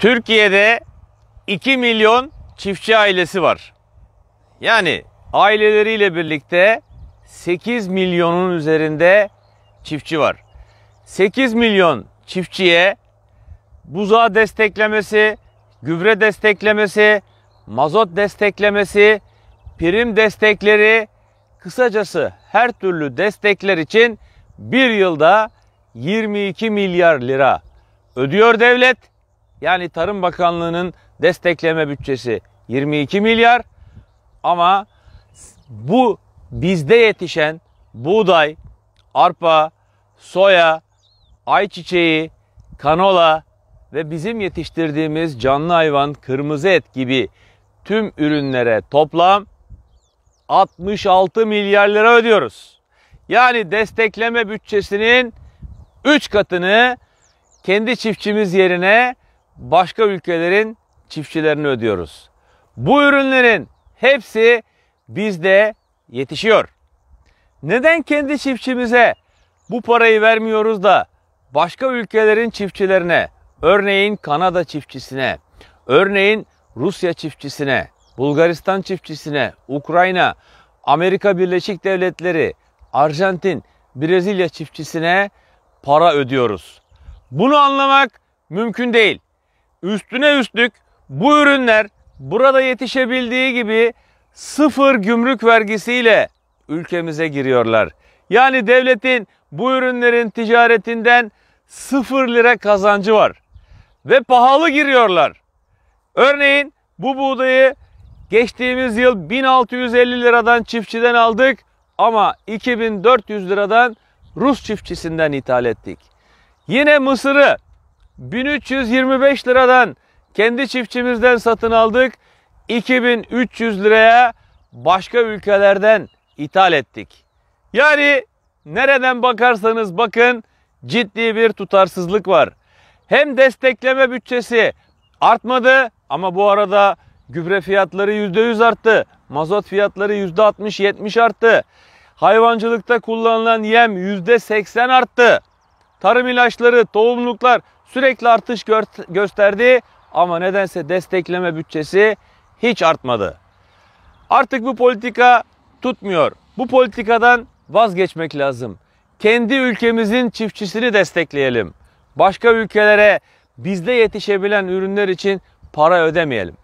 Türkiye'de 2 milyon çiftçi ailesi var. Yani aileleriyle birlikte 8 milyonun üzerinde çiftçi var. 8 milyon çiftçiye buza desteklemesi, gübre desteklemesi, mazot desteklemesi, prim destekleri, kısacası her türlü destekler için bir yılda 22 milyar lira ödüyor devlet yani Tarım Bakanlığı'nın destekleme bütçesi 22 milyar ama bu bizde yetişen buğday, arpa, soya, ayçiçeği, kanola ve bizim yetiştirdiğimiz canlı hayvan, kırmızı et gibi tüm ürünlere toplam 66 milyar lira ödüyoruz. Yani destekleme bütçesinin 3 katını kendi çiftçimiz yerine başka ülkelerin çiftçilerini ödüyoruz. Bu ürünlerin hepsi bizde yetişiyor. Neden kendi çiftçimize bu parayı vermiyoruz da başka ülkelerin çiftçilerine, örneğin Kanada çiftçisine, örneğin Rusya çiftçisine, Bulgaristan çiftçisine, Ukrayna, Amerika Birleşik Devletleri, Arjantin, Brezilya çiftçisine para ödüyoruz. Bunu anlamak mümkün değil. Üstüne üstlük bu ürünler burada yetişebildiği gibi sıfır gümrük vergisiyle ülkemize giriyorlar. Yani devletin bu ürünlerin ticaretinden sıfır lira kazancı var. Ve pahalı giriyorlar. Örneğin bu buğdayı geçtiğimiz yıl 1650 liradan çiftçiden aldık ama 2400 liradan Rus çiftçisinden ithal ettik. Yine mısırı 1325 liradan kendi çiftçimizden satın aldık. 2300 liraya başka ülkelerden ithal ettik. Yani nereden bakarsanız bakın ciddi bir tutarsızlık var. Hem destekleme bütçesi artmadı ama bu arada gübre fiyatları %100 arttı. Mazot fiyatları %60-70 arttı. Hayvancılıkta kullanılan yem %80 arttı tarım ilaçları, tohumluklar sürekli artış gö gösterdi ama nedense destekleme bütçesi hiç artmadı. Artık bu politika tutmuyor. Bu politikadan vazgeçmek lazım. Kendi ülkemizin çiftçisini destekleyelim. Başka ülkelere bizde yetişebilen ürünler için para ödemeyelim.